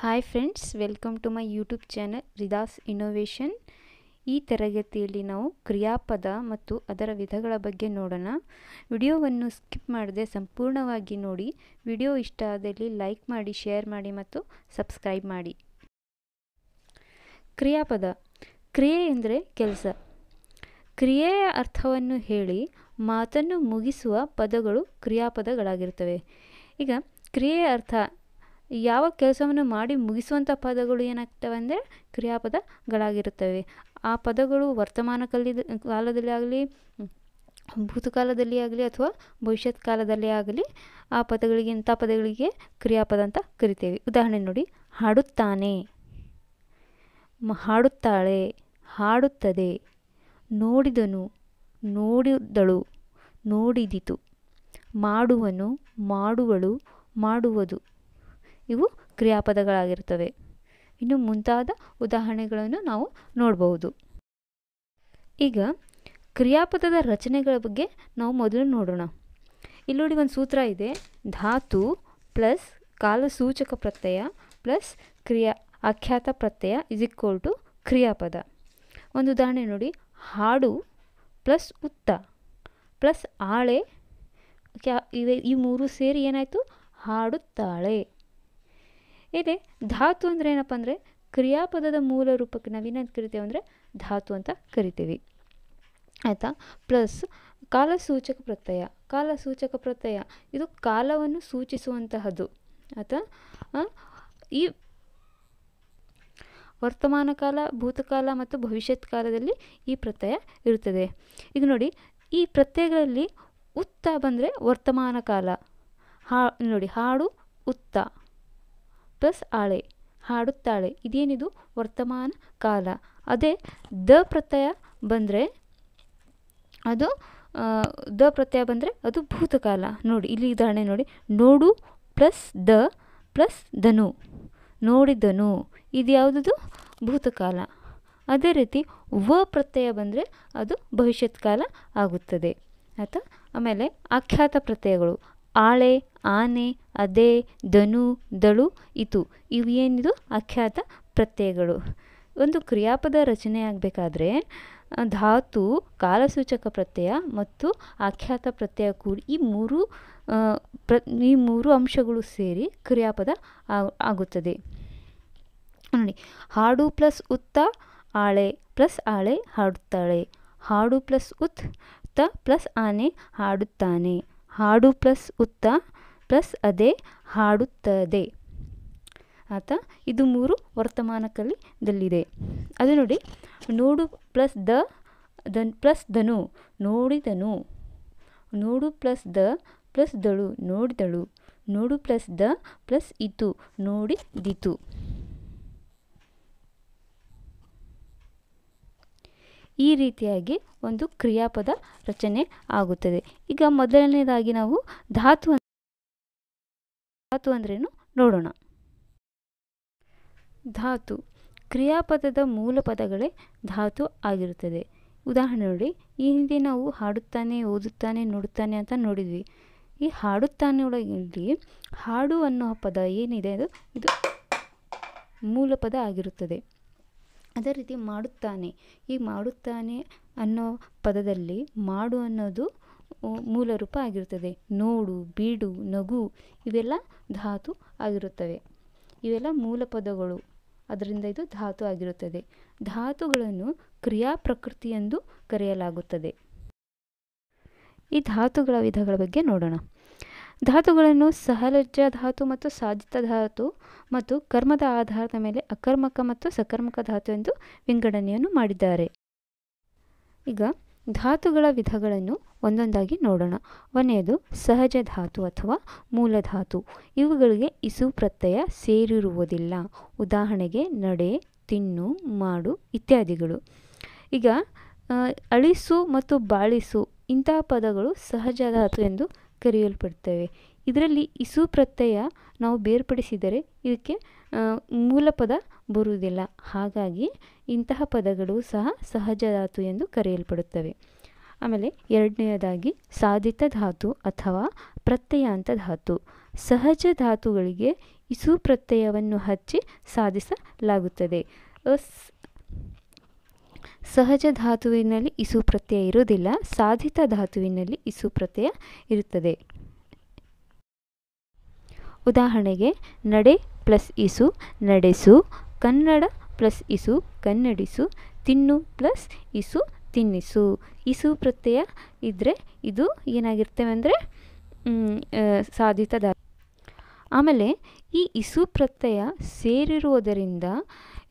hi friends welcome to my YouTube channel ರಿದಾಸ್ innovation ಈ ತರಗತಿಯಲ್ಲಿ ನಾವು ಕ್ರಿಯಾಪದ ಮತ್ತು ಅದರ ವಿಧಗಳ ಬಗ್ಗೆ ನೋಡೋಣ ವಿಡಿಯೋವನ್ನು ಸ್ಕಿಪ್ ಮಾಡದೆ ಸಂಪೂರ್ಣವಾಗಿ ನೋಡಿ ವಿಡಿಯೋ ಇಷ್ಟ ಆದಲ್ಲಿ ಲೈಕ್ ಮಾಡಿ ಶೇರ್ ಮಾಡಿ ಮತ್ತು ಸಬ್ಸ್ಕ್ರೈಬ್ ಮಾಡಿ ಕ್ರಿಯಾಪದ ಕ್ರಿಯೆ ಎಂದರೆ ಕೆಲಸ ಕ್ರಿಯೆಯ ಅರ್ಥವನ್ನು ಹೇಳಿ ಮಾತನ್ನು ಮುಗಿಸುವ ಪದಗಳು ಕ್ರಿಯಾಪದಗಳಾಗಿರ್ತವೆ ಈಗ ಕ್ರಿಯೆಯ ಅರ್ಥ ಯಾವ ಕೆಲಸವನ್ನು ಮಾಡಿ ಮುಗಿಸುವಂಥ ಪದಗಳು ಏನಾಗ್ತವೆ ಅಂದರೆ ಕ್ರಿಯಾಪದಗಳಾಗಿರುತ್ತವೆ ಆ ಪದಗಳು ವರ್ತಮಾನ ಕಲಿದ ಕಾಲದಲ್ಲಿ ಆಗಲಿ ಭೂತಕಾಲದಲ್ಲಿ ಆಗಲಿ ಅಥವಾ ಭವಿಷ್ಯತ್ ಕಾಲದಲ್ಲಿ ಆಗಲಿ ಆ ಪದಗಳಿಗೆ ಇಂಥ ಪದಗಳಿಗೆ ಕ್ರಿಯಾಪದ ಅಂತ ಕರಿತೇವೆ ಉದಾಹರಣೆ ನೋಡಿ ಹಾಡುತ್ತಾನೆ ಹಾಡುತ್ತಾಳೆ ಹಾಡುತ್ತದೆ ನೋಡಿದನು ನೋಡಿದಳು ನೋಡಿದಿತು ಮಾಡುವನು ಮಾಡುವಳು ಮಾಡುವುದು ಇವು ಕ್ರಿಯಾಪದಗಳಾಗಿರುತ್ತವೆ ಇನ್ನು ಮುಂತಾದ ಉದಾಹರಣೆಗಳನ್ನು ನಾವು ನೋಡಬಹುದು ಈಗ ಕ್ರಿಯಾಪದದ ರಚನೆಗಳ ಬಗ್ಗೆ ನಾವು ಮೊದಲು ನೋಡೋಣ ಇಲ್ಲಿ ನೋಡಿ ಒಂದು ಸೂತ್ರ ಇದೆ ಧಾತು ಪ್ಲಸ್ ಕಾಲಸೂಚಕ ಪ್ರತ್ಯಯ ಪ್ಲಸ್ ಕ್ರಿಯಾ ಆಖ್ಯಾತ ಪ್ರತ್ಯಯ ಇಸ್ ಈಕ್ವಲ್ ಟು ಕ್ರಿಯಾಪದ ಒಂದು ಉದಾಹರಣೆ ನೋಡಿ ಹಾಡು ಪ್ಲಸ್ ಉತ್ತ ಪ್ಲಸ್ ಆಳೆ ಕ್ಯಾ ಇವೆ ಈ ಮೂರು ಸೇರಿ ಏನಾಯಿತು ಹಾಡುತ್ತಾಳೆ ಇದೆ ಧಾತು ಅಂದರೆ ಏನಪ್ಪ ಅಂದರೆ ಕ್ರಿಯಾಪದದ ಮೂಲ ರೂಪಕ್ಕೆ ನಾವೇನಂತ ಕರಿತೇವೆ ಅಂದರೆ ಧಾತು ಅಂತ ಕರಿತೀವಿ ಆಯಿತಾ ಪ್ಲಸ್ ಕಾಲಸೂಚಕ ಪ್ರತ್ಯಯ ಕಾಲಸೂಚಕ ಪ್ರತ್ಯಯ ಇದು ಕಾಲವನ್ನು ಸೂಚಿಸುವಂತಹದ್ದು ಆಯಿತಾ ಈ ವರ್ತಮಾನ ಕಾಲ ಭೂತಕಾಲ ಮತ್ತು ಭವಿಷ್ಯತ್ ಕಾಲದಲ್ಲಿ ಈ ಪ್ರತ್ಯಯ ಇರುತ್ತದೆ ಈಗ ನೋಡಿ ಈ ಪ್ರತ್ಯಯಗಳಲ್ಲಿ ಉತ್ತ ಬಂದರೆ ವರ್ತಮಾನ ಕಾಲ ಹಾ ನೋಡಿ ಹಾಡು ಉತ್ತ ಪ್ಲಸ್ ಆಳೆ ಹಾಡುತ್ತಾಳೆ ಇದೇನಿದು ವರ್ತಮಾನ ಕಾಲ ಅದೇ ದ ಪ್ರತ್ಯಯ ಬಂದರೆ ಅದು ದ ಪ್ರತ್ಯಯ ಬಂದರೆ ಅದು ಭೂತಕಾಲ ನೋಡಿ ಇಲ್ಲಿ ಉದಾಹರಣೆ ನೋಡಿ ನೋಡು ಪ್ಲಸ್ ದ ಪ್ಲಸ್ ಧನು ನೋಡಿದನು ಇದು ಯಾವುದದು ಭೂತಕಾಲ ಅದೇ ರೀತಿ ವ ಪ್ರತ್ಯಯ ಬಂದರೆ ಅದು ಭವಿಷ್ಯತ್ ಕಾಲ ಆಗುತ್ತದೆ ಅಥವಾ ಆಮೇಲೆ ಆಖ್ಯಾತ ಪ್ರತ್ಯಯಗಳು ಆಳೆ ಆನೆ ಅದೇ ಧನು ದಳು ಇತು ಇವು ಏನಿದು ಆಖ್ಯಾತ ಪ್ರತ್ಯಯಗಳು ಒಂದು ಕ್ರಿಯಾಪದ ರಚನೆ ಧಾತು ಕಾಲಸೂಚಕ ಪ್ರತ್ಯಯ ಮತ್ತು ಆಖ್ಯಾತ ಪ್ರತ್ಯಯ ಕೂಡಿ ಈ ಮೂರು ಪ್ರ ಈ ಮೂರು ಅಂಶಗಳು ಸೇರಿ ಕ್ರಿಯಾಪದ ಆಗುತ್ತದೆ ನೋಡಿ ಹಾಡು ಪ್ಲಸ್ ಉತ್ತ ಆಳೆ ಪ್ಲಸ್ ಆಳೆ ಹಾಡುತ್ತಾಳೆ ಹಾಡು ಪ್ಲಸ್ ಉತ್ ತ ಪ್ಲಸ್ ಆನೆ ಹಾಡುತ್ತಾನೆ ಹಾಡು ಪ್ಲಸ್ ಉತ್ತ ಪ್ಲಸ್ ಅದೇ ಹಾಡುತ್ತದೆ ಆತ ಇದು ಮೂರು ವರ್ತಮಾನ ಕಲಿದಲ್ಲಿದೆ ಅದು ನೋಡಿ ನೋಡು ಪ್ಲಸ್ ದ ದನ್ ಪ್ಲಸ್ ಧನು ನೋಡಿದನು ನೋಡು ಪ್ಲಸ್ ದ ಪ್ಲಸ್ ದಳು ನೋಡಿದಳು ನೋಡು ಪ್ಲಸ್ ದ ಪ್ಲಸ್ ಇತು ನೋಡಿದಿತು ಈ ರೀತಿಯಾಗಿ ಒಂದು ಕ್ರಿಯಾಪದ ರಚನೆ ಆಗುತ್ತದೆ ಈಗ ಮೊದಲನೇದಾಗಿ ನಾವು ಧಾತು ಧಾತು ಅಂದ್ರೇನು ನೋಡೋಣ ಧಾತು ಕ್ರಿಯಾಪದದ ಮೂಲ ಪದಗಳೇ ಧಾತು ಆಗಿರುತ್ತದೆ ಉದಾಹರಣೆ ನೋಡಿ ಈ ಹಿಂದೆ ನಾವು ಹಾಡುತ್ತಾನೆ ಓದುತ್ತಾನೆ ನೋಡುತ್ತಾನೆ ಅಂತ ನೋಡಿದ್ವಿ ಈ ಹಾಡುತ್ತಾನೆ ಒಳಗಿಲ್ಲಿ ಹಾಡು ಅನ್ನೋ ಪದ ಏನಿದೆ ಅದು ಇದು ಮೂಲ ಪದ ಆಗಿರುತ್ತದೆ ಅದೇ ರೀತಿ ಮಾಡುತ್ತಾನೆ ಈ ಮಾಡುತ್ತಾನೆ ಅನ್ನೋ ಪದದಲ್ಲಿ ಮಾಡು ಅನ್ನೋದು ಮೂಲ ರೂಪ ಆಗಿರುತ್ತದೆ ನೋಡು ಬೀಡು ನಗು ಇವೆಲ್ಲ ಧಾತು ಆಗಿರುತ್ತವೆ ಇವೆಲ್ಲ ಮೂಲ ಪದಗಳು ಅದರಿಂದ ಇದು ಧಾತು ಆಗಿರುತ್ತದೆ ಧಾತುಗಳನ್ನು ಕ್ರಿಯಾ ಪ್ರಕೃತಿ ಎಂದು ಕರೆಯಲಾಗುತ್ತದೆ ಈ ಧಾತುಗಳ ವಿಧಗಳ ಬಗ್ಗೆ ನೋಡೋಣ ಧಾತುಗಳನ್ನು ಸಹಲಜ್ಜ ಧಾತು ಮತ್ತು ಸಾಧಿತ ಧಾತು ಮತ್ತು ಕರ್ಮದ ಆಧಾರದ ಮೇಲೆ ಅಕರ್ಮಕ ಮತ್ತು ಸಕರ್ಮಕ ಧಾತು ಎಂದು ವಿಂಗಡಣೆಯನ್ನು ಮಾಡಿದ್ದಾರೆ ಈಗ ಧಾತುಗಳ ವಿಧಗಳನ್ನು ಒಂದೊಂದಾಗಿ ನೋಡೋಣ ಒನೆಯದು ಸಹಜ ಧಾತು ಅಥವಾ ಮೂಲ ಧಾತು ಇವುಗಳಿಗೆ ಇಸು ಪ್ರತ್ಯಯ ಸೇರಿರುವುದಿಲ್ಲ ಉದಾಹರಣೆಗೆ ನಡೆ ತಿನ್ನು ಮಾಡು ಇತ್ಯಾದಿಗಳು ಈಗ ಅಳಿಸು ಮತ್ತು ಬಾಳಿಸು ಇಂತಹ ಪದಗಳು ಸಹಜ ಧಾತು ಎಂದು ಕರೆಯಲ್ಪಡ್ತವೆ ಇದರಲ್ಲಿ ಇಸು ಪ್ರತ್ಯಯ ನಾವು ಬೇರ್ಪಡಿಸಿದರೆ ಇದಕ್ಕೆ ಮೂಲ ಪದ ಬರುವುದಿಲ್ಲ ಹಾಗಾಗಿ ಇಂತಹ ಪದಗಳು ಸಹ ಸಹಜ ಧಾತು ಎಂದು ಕರೆಯಲ್ಪಡುತ್ತವೆ ಆಮೇಲೆ ಎರಡನೆಯದಾಗಿ ಸಾಧಿತ ಧಾತು ಅಥವಾ ಪ್ರತ್ಯಯಾಂತ ಧಾತು ಸಹಜ ಧಾತುಗಳಿಗೆ ಇಸು ಪ್ರತ್ಯಯವನ್ನು ಹಚ್ಚಿ ಸಾಧಿಸಲಾಗುತ್ತದೆ ಅಸ್ ಸಹಜ ಧಾತುವಿನಲ್ಲಿ ಇಸು ಪ್ರತ್ಯಯ ಇರುವುದಿಲ್ಲ ಸಾಧಿತ ಧಾತುವಿನಲ್ಲಿ ಇಸು ಪ್ರತ್ಯಯ ಇರುತ್ತದೆ ಉದಾಹರಣೆಗೆ ನಡೆ ಪ್ಲಸ್ ಇಸು ನಡೆಸು ಕನ್ನಡ ಪ್ಲಸ್ ಇಸು ಕನ್ನಡಿಸು ತಿನ್ನು ಪ್ಲಸ್ ಇಸು ತಿನ್ನಿಸು ಇಸು ಪ್ರತ್ಯಯ ಇದ್ದರೆ ಇದು ಏನಾಗಿರ್ತೇವೆ ಅಂದರೆ ಸಾಧಿತ ಧಾತು ಆಮೇಲೆ ಈ ಇಸು ಪ್ರತ್ಯಯ ಸೇರಿರುವುದರಿಂದ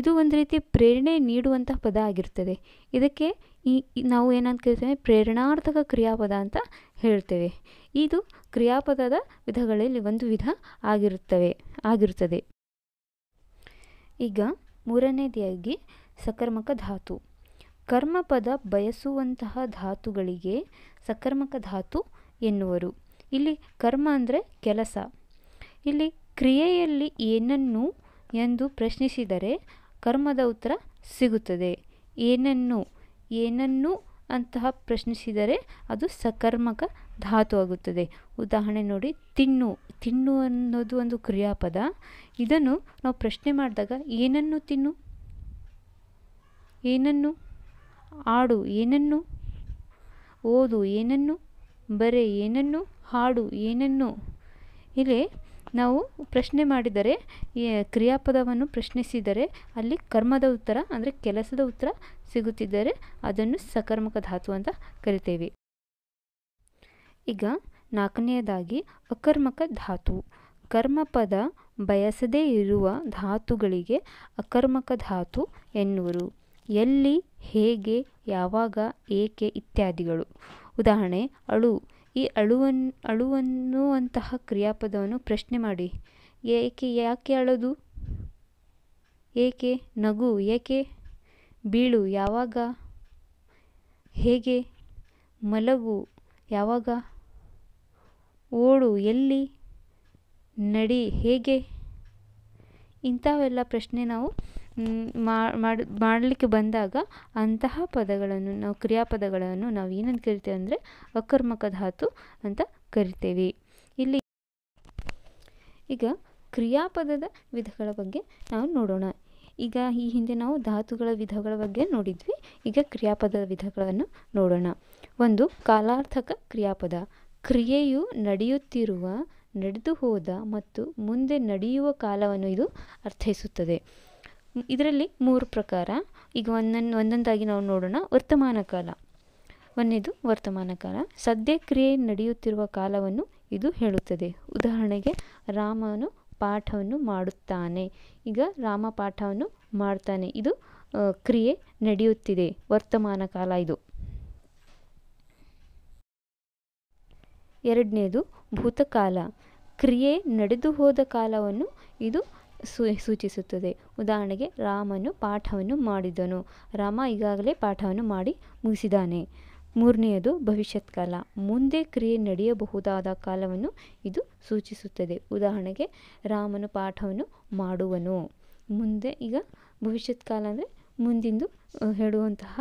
ಇದು ಒಂದು ರೀತಿ ಪ್ರೇರಣೆ ನೀಡುವಂತಹ ಪದ ಆಗಿರ್ತದೆ ಇದಕ್ಕೆ ಈ ನಾವು ಏನಂತ ಕರಿತೇವೆ ಪ್ರೇರಣಾರ್ಥಕ ಕ್ರಿಯಾಪದ ಅಂತ ಹೇಳ್ತೇವೆ ಇದು ಕ್ರಿಯಾಪದದ ವಿಧಗಳಲ್ಲಿ ಒಂದು ವಿಧ ಆಗಿರುತ್ತವೆ ಆಗಿರುತ್ತದೆ ಈಗ ಮೂರನೇದಾಗಿ ಸಕರ್ಮಕ ಧಾತು ಕರ್ಮಪದ ಬಯಸುವಂತಹ ಧಾತುಗಳಿಗೆ ಸಕರ್ಮಕ ಧಾತು ಎನ್ನುವರು ಇಲ್ಲಿ ಕರ್ಮ ಅಂದರೆ ಕೆಲಸ ಇಲ್ಲಿ ಕ್ರಿಯೆಯಲ್ಲಿ ಏನನ್ನು ಎಂದು ಪ್ರಶ್ನಿಸಿದರೆ ಕರ್ಮದ ಉತ್ತರ ಸಿಗುತ್ತದೆ ಏನನ್ನು ಏನನ್ನು ಅಂತಹ ಪ್ರಶ್ನಿಸಿದರೆ ಅದು ಸಕರ್ಮಕ ಧಾತು ಆಗುತ್ತದೆ ಉದಾಹರಣೆ ನೋಡಿ ತಿನ್ನು ತಿನ್ನು ಅನ್ನೋದು ಒಂದು ಕ್ರಿಯಾಪದ ಇದನ್ನು ನಾವು ಪ್ರಶ್ನೆ ಮಾಡಿದಾಗ ಏನನ್ನು ತಿನ್ನು ಏನನ್ನು ಆಡು ಏನನ್ನು ಓದು ಏನನ್ನು ಬರೆ ಏನನ್ನು ಹಾಡು ಏನನ್ನು ಇಲ್ಲಿ ನಾವು ಪ್ರಶ್ನೆ ಮಾಡಿದರೆ ಕ್ರಿಯಾಪದವನ್ನು ಪ್ರಶ್ನಿಸಿದರೆ ಅಲ್ಲಿ ಕರ್ಮದ ಉತ್ತರ ಅಂದರೆ ಕೆಲಸದ ಉತ್ತರ ಸಿಗುತ್ತಿದ್ದರೆ ಅದನ್ನು ಸಕರ್ಮಕ ಧಾತು ಅಂತ ಕರಿತೇವೆ ಈಗ ನಾಲ್ಕನೆಯದಾಗಿ ಅಕರ್ಮಕ ಧಾತು ಕರ್ಮಪದ ಬಯಸದೇ ಇರುವ ಧಾತುಗಳಿಗೆ ಅಕರ್ಮಕ ಧಾತು ಎನ್ನುವರು ಎಲ್ಲಿ ಹೇಗೆ ಯಾವಾಗ ಏಕೆ ಇತ್ಯಾದಿಗಳು ಉದಾಹರಣೆ ಅಳು ಈ ಅಳುವನ್ನು ಅಳುವನ್ನು ಅಂತಹ ಕ್ರಿಯಾಪದವನ್ನು ಪ್ರಶ್ನೆ ಮಾಡಿ ಏಕೆ ಯಾಕೆ ಅಳೋದು ಏಕೆ ನಗು ಏಕೆ ಬೀಳು ಯಾವಾಗ ಹೇಗೆ ಮಲಗು ಯಾವಾಗ ಓಡು ಎಲ್ಲಿ ನಡಿ ಹೇಗೆ ಇಂಥವೆಲ್ಲ ಪ್ರಶ್ನೆ ನಾವು ಮಾಡಲಿಕ್ಕೆ ಬಂದಾಗ ಅಂತಹ ಪದಗಳನ್ನು ನಾವು ಕ್ರಿಯಾಪದಗಳನ್ನು ನಾವು ಏನಂತ ಕರಿತೇವೆ ಅಂದರೆ ಅಕರ್ಮಕ ಧಾತು ಅಂತ ಕರಿತೇವೆ ಇಲ್ಲಿ ಈಗ ಕ್ರಿಯಾಪದದ ವಿಧಗಳ ಬಗ್ಗೆ ನಾವು ನೋಡೋಣ ಈಗ ಈ ಹಿಂದೆ ನಾವು ಧಾತುಗಳ ವಿಧಗಳ ಬಗ್ಗೆ ನೋಡಿದ್ವಿ ಈಗ ಕ್ರಿಯಾಪದದ ವಿಧಗಳನ್ನು ನೋಡೋಣ ಒಂದು ಕಾಲಾರ್ಥಕ ಕ್ರಿಯಾಪದ ಕ್ರಿಯೆಯು ನಡೆಯುತ್ತಿರುವ ನಡೆದು ಹೋದ ಮತ್ತು ಮುಂದೆ ನಡೆಯುವ ಕಾಲವನ್ನು ಇದು ಅರ್ಥೈಸುತ್ತದೆ ಇದರಲ್ಲಿ ಮೂರು ಪ್ರಕಾರ ಈಗ ಒಂದೊಂದು ಒಂದೊಂದಾಗಿ ನಾವು ನೋಡೋಣ ವರ್ತಮಾನ ಕಾಲ ಒಂದೇದು ವರ್ತಮಾನ ಕಾಲ ಸದ್ಯ ಕ್ರಿಯೆ ನಡೆಯುತ್ತಿರುವ ಕಾಲವನ್ನು ಇದು ಹೇಳುತ್ತದೆ ಉದಾಹರಣೆಗೆ ರಾಮನು ಪಾಠವನ್ನು ಮಾಡುತ್ತಾನೆ ಈಗ ರಾಮ ಪಾಠವನ್ನು ಮಾಡ್ತಾನೆ ಇದು ಕ್ರಿಯೆ ನಡೆಯುತ್ತಿದೆ ವರ್ತಮಾನ ಕಾಲ ಇದು ಎರಡನೇದು ಭೂತಕಾಲ ಕ್ರಿಯೆ ನಡೆದು ಹೋದ ಕಾಲವನ್ನು ಇದು ಸೂ ಸೂಚಿಸುತ್ತದೆ ಉದಾಹರಣೆಗೆ ರಾಮನು ಪಾಠವನ್ನು ಮಾಡಿದನು ರಾಮ ಈಗಾಗಲೇ ಪಾಠವನ್ನು ಮಾಡಿ ಮುಗಿಸಿದ್ದಾನೆ ಮೂರನೆಯದು ಭವಿಷ್ಯತ್ ಕಾಲ ಮುಂದೆ ಕ್ರಿಯೆ ನಡೆಯಬಹುದಾದ ಕಾಲವನ್ನು ಇದು ಸೂಚಿಸುತ್ತದೆ ಉದಾಹರಣೆಗೆ ರಾಮನು ಪಾಠವನ್ನು ಮಾಡುವನು ಮುಂದೆ ಈಗ ಭವಿಷ್ಯತ್ ಕಾಲ ಅಂದರೆ ಮುಂದಿಂದು ಹೇಳುವಂತಹ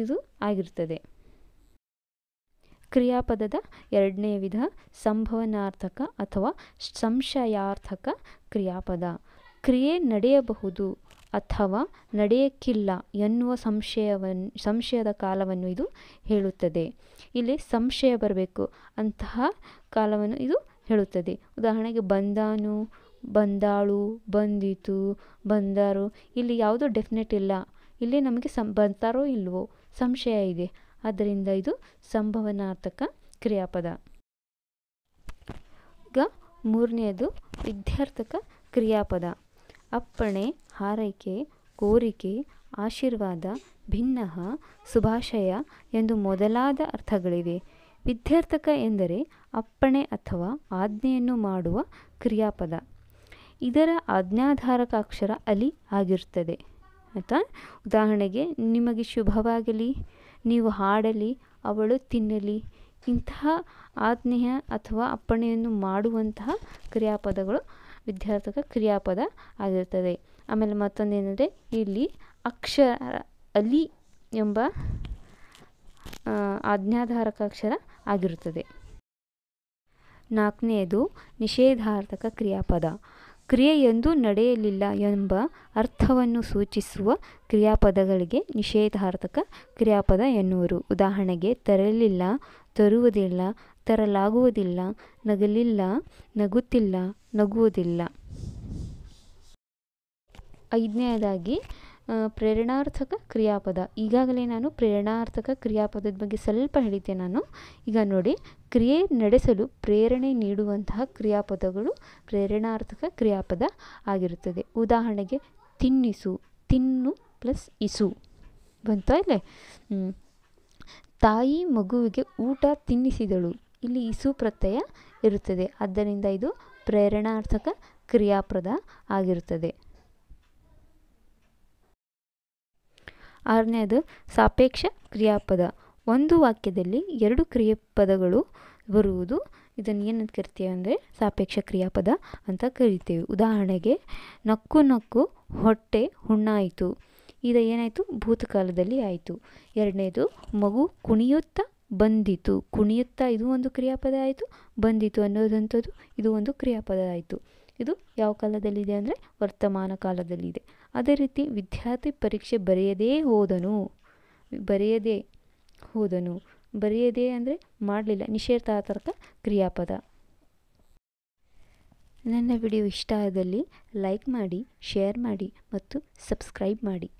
ಇದು ಆಗಿರ್ತದೆ ಕ್ರಿಯಾಪದದ ಎರಡನೇ ವಿಧ ಸಂಭವನಾರ್ಥಕ ಅಥವಾ ಸಂಶಯಾರ್ಥಕ ಕ್ರಿಯಾಪದ ಕ್ರಿಯೆ ನಡೆಯಬಹುದು ಅಥವಾ ನಡೆಯಕ್ಕಿಲ್ಲ ಎನ್ನುವ ಸಂಶಯವನ್ನು ಸಂಶಯದ ಕಾಲವನ್ನು ಇದು ಹೇಳುತ್ತದೆ ಇಲ್ಲಿ ಸಂಶಯ ಬರಬೇಕು ಅಂತಹ ಕಾಲವನ್ನು ಇದು ಹೇಳುತ್ತದೆ ಉದಾಹರಣೆಗೆ ಬಂದಾನು ಬಂದಾಳು ಬಂದಿತು ಬಂದರು ಇಲ್ಲಿ ಯಾವುದೋ ಡೆಫಿನೆಟ್ ಇಲ್ಲ ಇಲ್ಲಿ ನಮಗೆ ಸಂ ಬರ್ತಾರೋ ಇಲ್ವೋ ಸಂಶಯ ಇದೆ ಆದ್ದರಿಂದ ಇದು ಸಂಭವನಾರ್ಥಕ ಕ್ರಿಯಾಪದ ಈಗ ಮೂರನೆಯದು ವಿದ್ಯಾರ್ಥಕ ಕ್ರಿಯಾಪದ ಅಪ್ಪಣೆ ಹಾರೈಕೆ ಕೋರಿಕೆ ಆಶೀರ್ವಾದ ಭಿನ್ನ ಶುಭಾಶಯ ಎಂದು ಮೊದಲಾದ ಅರ್ಥಗಳಿವೆ ವಿದ್ಯಾರ್ಥಕ ಎಂದರೆ ಅಪ್ಪಣೆ ಅಥವಾ ಆಜ್ಞೆಯನ್ನು ಮಾಡುವ ಕ್ರಿಯಾಪದ ಇದರ ಆಜ್ಞಾಧಾರಕ ಅಕ್ಷರ ಅಲಿ ಆಗಿರುತ್ತದೆ ಆಯಿತಾ ಉದಾಹರಣೆಗೆ ನಿಮಗೆ ಶುಭವಾಗಲಿ ನೀವು ಹಾಡಲಿ ಅವಳು ತಿನ್ನಲಿ ಇಂತಹ ಆಜ್ಞೆಯ ಅಥವಾ ಅಪ್ಪಣೆಯನ್ನು ಮಾಡುವಂತಹ ಕ್ರಿಯಾಪದಗಳು ವಿದ್ಯಾರ್ಥಕ ಕ್ರಿಯಾಪದ ಆಗಿರ್ತದೆ ಆಮೇಲೆ ಮತ್ತೊಂದೇನೆಂದರೆ ಇಲ್ಲಿ ಅಕ್ಷರ ಅಲಿ ಎಂಬ ಆಜ್ಞಾಧಾರಕ ಅಕ್ಷರ ಆಗಿರುತ್ತದೆ ನಾಲ್ಕನೆಯದು ನಿಷೇಧಾರ್ಥಕ ಕ್ರಿಯಾಪದ ಕ್ರಿಯೆಯೊಂದು ನಡೆಯಲಿಲ್ಲ ಎಂಬ ಅರ್ಥವನ್ನು ಸೂಚಿಸುವ ಕ್ರಿಯಾಪದಗಳಿಗೆ ನಿಷೇಧಾರ್ಥಕ ಕ್ರಿಯಾಪದ ಎನ್ನುವರು ಉದಾಹರಣೆಗೆ ತರಲಿಲ್ಲ ತರುವುದಿಲ್ಲ ತರಲಾಗುವುದಿಲ್ಲ ನಗಲಿಲ್ಲ ನಗುತ್ತಿಲ್ಲ ನಗುವುದಿಲ್ಲ ಐದನೆಯದಾಗಿ ಪ್ರೇರಣಾರ್ಥಕ ಕ್ರಿಯಾಪದ ಈಗಾಗಲೇ ನಾನು ಪ್ರೇರಣಾರ್ಥಕ ಕ್ರಿಯಾಪದದ ಬಗ್ಗೆ ಸ್ವಲ್ಪ ಹೇಳಿದ್ದೆ ನಾನು ಈಗ ನೋಡಿ ಕ್ರಿಯೆ ನಡೆಸಲು ಪ್ರೇರಣೆ ನೀಡುವಂತಹ ಕ್ರಿಯಾಪದಗಳು ಪ್ರೇರಣಾರ್ಥಕ ಕ್ರಿಯಾಪದ ಆಗಿರುತ್ತದೆ ಉದಾಹರಣೆಗೆ ತಿನ್ನಿಸು ತಿನ್ನು ಪ್ಲಸ್ ಇಸು ಬಂತಾ ಇಲ್ಲೇ ತಾಯಿ ಮಗುವಿಗೆ ಊಟ ತಿನ್ನಿಸಿದಳು ಇಲ್ಲಿ ಇಸು ಪ್ರತ್ಯಯ ಇರುತ್ತದೆ ಆದ್ದರಿಂದ ಇದು ಪ್ರೇರಣಾರ್ಥಕ ಕ್ರಿಯಾಪದ ಆಗಿರುತ್ತದೆ ಆರನೇದು ಸಾಪೇಕ್ಷ ಕ್ರಿಯಾಪದ ಒಂದು ವಾಕ್ಯದಲ್ಲಿ ಎರಡು ಕ್ರಿಯಾಪದಗಳು ಬರುವುದು ಇದನ್ನು ಏನಂತ ಕರಿತೀವಿ ಅಂದರೆ ಸಾಪೇಕ್ಷ ಕ್ರಿಯಾಪದ ಅಂತ ಕರಿತೀವಿ ಉದಾಹರಣೆಗೆ ನಕ್ಕು ನಕ್ಕು ಹೊಟ್ಟೆ ಹುಣ್ಣಾಯಿತು ಇದು ಏನಾಯಿತು ಭೂತಕಾಲದಲ್ಲಿ ಆಯಿತು ಎರಡನೇದು ಮಗು ಕುಣಿಯುತ್ತಾ ಬಂದಿತು ಕುಣಿಯುತ್ತಾ ಇದು ಒಂದು ಕ್ರಿಯಾಪದ ಆಯಿತು ಬಂದಿತು ಅನ್ನೋದಂಥದ್ದು ಇದು ಒಂದು ಕ್ರಿಯಾಪದ ಆಯಿತು ಇದು ಯಾವ ಕಾಲದಲ್ಲಿದೆ ಅಂದರೆ ವರ್ತಮಾನ ಕಾಲದಲ್ಲಿದೆ ಅದೇ ರೀತಿ ವಿದ್ಯಾರ್ಥಿ ಪರೀಕ್ಷೆ ಬರೆಯದೇ ಹೋದನು ಬರೆಯದೇ ಹೋದನು ಬರೆಯದೇ ಅಂದರೆ ಮಾಡಲಿಲ್ಲ ನಿಷೇಧಾತರ್ಕ ಕ್ರಿಯಾಪದ ನನ್ನ ವಿಡಿಯೋ ಇಷ್ಟ ಆದಲ್ಲಿ ಲೈಕ್ ಮಾಡಿ ಶೇರ್ ಮಾಡಿ ಮತ್ತು ಸಬ್ಸ್ಕ್ರೈಬ್ ಮಾಡಿ